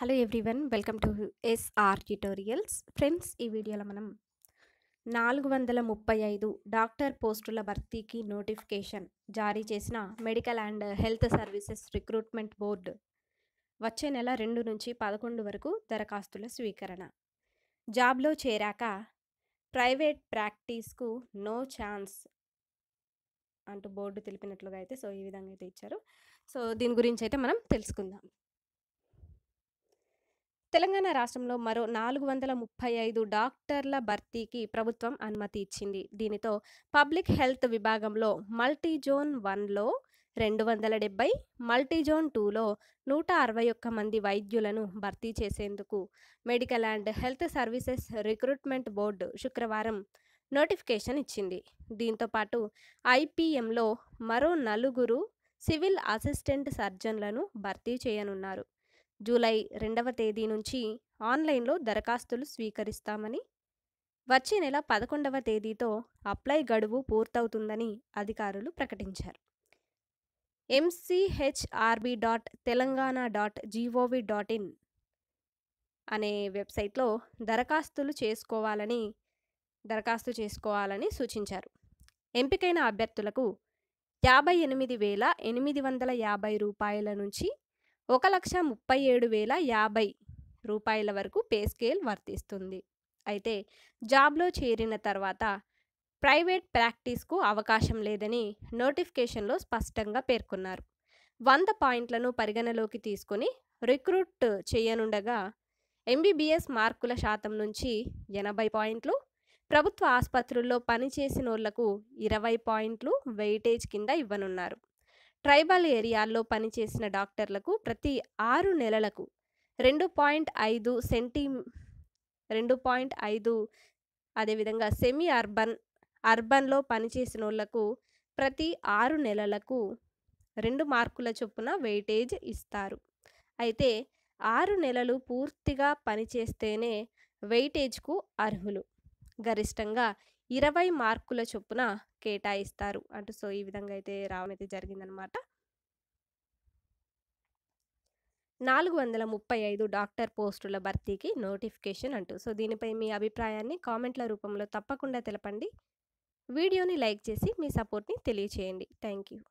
hello everyone welcome to SR tutorials friends ఈ వీడియోలో మనం నాలుగు వందల ముప్పై ఐదు డాక్టర్ పోస్టుల భర్తీకి నోటిఫికేషన్ జారీ చేసిన medical and health services recruitment board వచ్చే నెల రెండు నుంచి పదకొండు వరకు దరఖాస్తుల స్వీకరణ జాబ్లో చేరాక ప్రైవేట్ ప్రాక్టీస్కు నో ఛాన్స్ అంటూ బోర్డు తెలిపినట్లుగా అయితే సో ఈ విధంగా అయితే ఇచ్చారు సో దీని గురించి అయితే మనం తెలుసుకుందాం తెలంగాణ రాష్ట్రంలో మరో నాలుగు వందల ముప్పై ఐదు డాక్టర్ల భర్తీకి ప్రభుత్వం అనుమతి ఇచ్చింది దీనితో పబ్లిక్ హెల్త్ విభాగంలో మల్టీజోన్ వన్లో రెండు వందల డెబ్బై మల్టీజోన్ టూలో నూట అరవై ఒక్క మంది వైద్యులను భర్తీ చేసేందుకు medical and health services recruitment board శుక్రవారం నోటిఫికేషన్ ఇచ్చింది దీంతోపాటు ఐపీఎంలో మరో నలుగురు సివిల్ అసిస్టెంట్ సర్జన్లను భర్తీ చేయనున్నారు జూలై రెండవ తేదీ నుంచి ఆన్లైన్లో దరఖాస్తులు స్వీకరిస్తామని వచ్చే నెల పదకొండవ తేదీతో అప్లై గడువు పూర్తవుతుందని అధికారులు ప్రకటించారు MCHRB dot Telangana dot GOV dot in అనే వెబ్సైట్లో దరఖాస్తులు చేసుకోవాలని దరఖాస్తు చేసుకోవాలని సూచించారు ఎంపికైన అభ్యర్థులకు యాభై ఎనిమిది వేల ఎనిమిది వందల యాభై రూపాయల నుంచి ఒక లక్ష ముప్పై ఏడు వేల యాభై రూపాయల వరకు పే స్కేల్ వర్తిస్తుంది అయితే జాబ్లో చేరిన తర్వాత ప్రైవేట్ ప్రాక్టీస్కు అవకాశం లేదని నోటిఫికేషన్లో స్పష్టంగా పేర్కొన్నారు వంద పాయింట్లను పరిగణలోకి తీసుకుని రిక్రూట్ చేయనుండగా ఎంబీబీఎస్ మార్కుల శాతం నుంచి ఎనభై పాయింట్లు ప్రభుత్వ ఆసుపత్రుల్లో పనిచేసినోళ్లకు ఇరవై పాయింట్లు వెయిటేజ్ కింద ఇవ్వనున్నారు ట్రైబల్ ఏరియాల్లో పనిచేసిన డాక్టర్లకు ప్రతి ఆరు నెలలకు రెండు పాయింట్ ఐదు సెంటీ రెండు పాయింట్ ఐదు అదేవిధంగా సెమీ అర్బన్ అర్బన్లో పనిచేసిన వాళ్లకు ప్రతి ఆరు నెలలకు రెండు మార్కుల చొప్పున వెయిటేజ్ ఇస్తారు అయితే ఆరు నెలలు పూర్తిగా పనిచేస్తేనే వెయిటేజ్కు అర్హులు గరిష్టంగా ఇరవై మార్కుల చొప్పున కేటాయిస్తారు అంటూ సో ఈ విధంగా అయితే రావడం అయితే జరిగిందనమాట నాలుగు వందల ముప్పై ఐదు డాక్టర్ పోస్టుల భర్తీకి నోటిఫికేషన్ అంటూ సో దీనిపై మీ అభిప్రాయాన్ని కామెంట్ల రూపంలో తప్పకుండా తెలపండి వీడియోని లైక్ చేసి మీ సపోర్ట్ని తెలియచేయండి థ్యాంక్ యూ